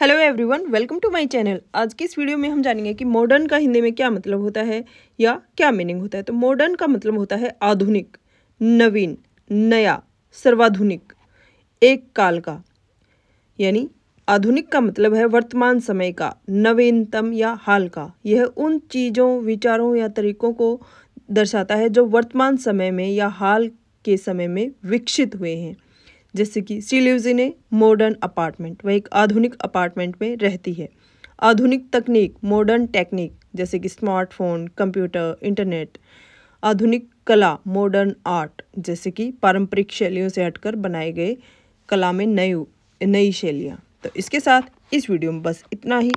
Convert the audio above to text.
hello everyone welcome to my channel आज की इस वीडियो में हम जानेंगे कि मॉडर्न का हिंदी में क्या मतलब होता है या क्या मीनिंग होता है तो मॉडर्न का मतलब होता है आधुनिक नवीन नया सर्वाधुनिक एक काल का यानी आधुनिक का मतलब है वर्तमान समय का नवीनतम या हाल का यह उन चीज़ों विचारों या तरीकों को दर्शाता है जो वर्तमान समय में या हाल के समय में विकसित हुए हैं जैसे कि she lives in modern apartment वह एक आधुनिक अपार्टमेंट में रहती है आधुनिक तकनीक मॉडर्न टेक्निक जैसे कि स्मार्टफोन कंप्यूटर इंटरनेट आधुनिक कला मॉडर्न आर्ट जैसे कि पारंपरिक शैलियों से हटकर बनाए गए कला में नई नई शैलियाँ तो इसके साथ इस वीडियो में बस इतना ही